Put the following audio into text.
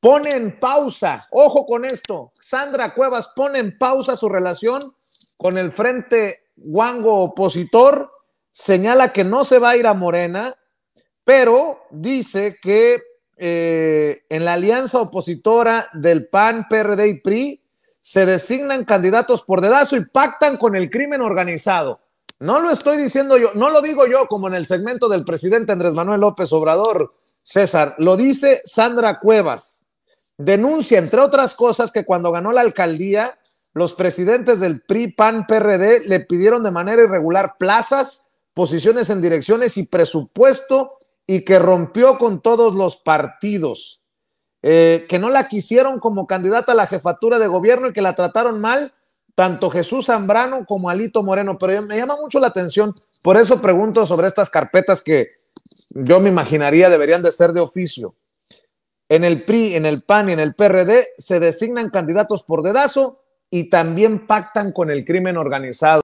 pone en pausa, ojo con esto, Sandra Cuevas pone en pausa su relación con el frente guango opositor, señala que no se va a ir a Morena, pero dice que eh, en la alianza opositora del PAN, PRD y PRI se designan candidatos por dedazo y pactan con el crimen organizado. No lo estoy diciendo yo, no lo digo yo como en el segmento del presidente Andrés Manuel López Obrador, César, lo dice Sandra Cuevas denuncia, entre otras cosas, que cuando ganó la alcaldía, los presidentes del PRI, PAN, PRD le pidieron de manera irregular plazas, posiciones en direcciones y presupuesto y que rompió con todos los partidos, eh, que no la quisieron como candidata a la jefatura de gobierno y que la trataron mal tanto Jesús Zambrano como Alito Moreno, pero me llama mucho la atención, por eso pregunto sobre estas carpetas que yo me imaginaría deberían de ser de oficio. En el PRI, en el PAN y en el PRD se designan candidatos por dedazo y también pactan con el crimen organizado.